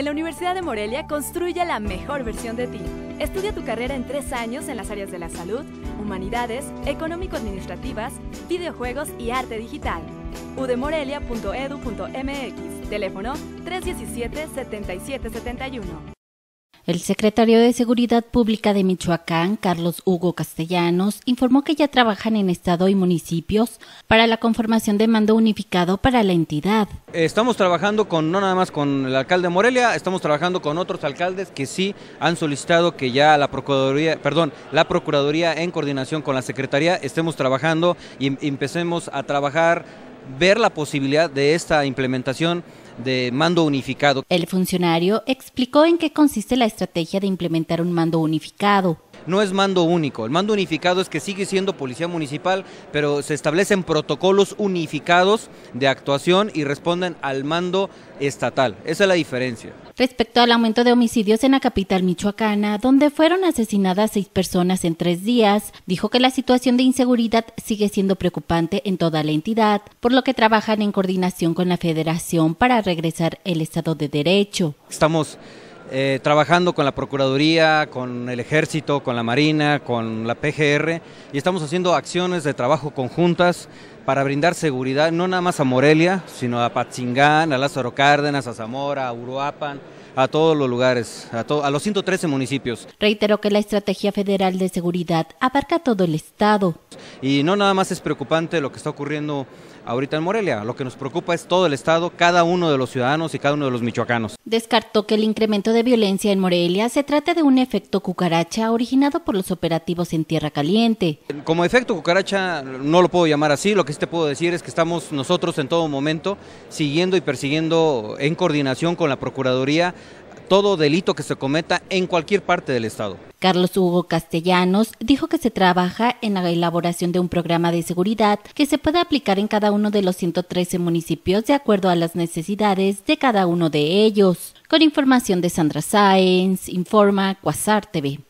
En la Universidad de Morelia construye la mejor versión de ti. Estudia tu carrera en tres años en las áreas de la salud, humanidades, económico-administrativas, videojuegos y arte digital. udemorelia.edu.mx Teléfono 317-7771. El secretario de Seguridad Pública de Michoacán, Carlos Hugo Castellanos, informó que ya trabajan en Estado y municipios para la conformación de mando unificado para la entidad. Estamos trabajando con, no nada más con el alcalde de Morelia, estamos trabajando con otros alcaldes que sí han solicitado que ya la Procuraduría, perdón, la Procuraduría en coordinación con la Secretaría estemos trabajando y empecemos a trabajar ver la posibilidad de esta implementación de mando unificado. El funcionario explicó en qué consiste la estrategia de implementar un mando unificado no es mando único. El mando unificado es que sigue siendo policía municipal, pero se establecen protocolos unificados de actuación y responden al mando estatal. Esa es la diferencia. Respecto al aumento de homicidios en la capital michoacana, donde fueron asesinadas seis personas en tres días, dijo que la situación de inseguridad sigue siendo preocupante en toda la entidad, por lo que trabajan en coordinación con la federación para regresar el Estado de Derecho. Estamos eh, trabajando con la Procuraduría, con el Ejército, con la Marina, con la PGR, y estamos haciendo acciones de trabajo conjuntas para brindar seguridad, no nada más a Morelia, sino a Patzingán, a Lázaro Cárdenas, a Zamora, a Uruapan, a todos los lugares, a, los 113 municipios. Reiteró que la Estrategia Federal de Seguridad abarca todo el Estado. Y no nada más es preocupante lo que está ocurriendo ahorita en Morelia. Lo que nos preocupa es todo el Estado, cada uno de los ciudadanos y cada uno de los michoacanos. Descartó que el incremento de violencia en Morelia se trate de un efecto cucaracha originado por los operativos en Tierra Caliente. Como efecto cucaracha no lo puedo llamar así, lo que sí te puedo decir es que estamos nosotros en todo momento siguiendo y persiguiendo en coordinación con la Procuraduría todo delito que se cometa en cualquier parte del Estado. Carlos Hugo Castellanos dijo que se trabaja en la elaboración de un programa de seguridad que se pueda aplicar en cada uno de los 113 municipios de acuerdo a las necesidades de cada uno de ellos. Con información de Sandra Sáenz, informa Cuasar TV.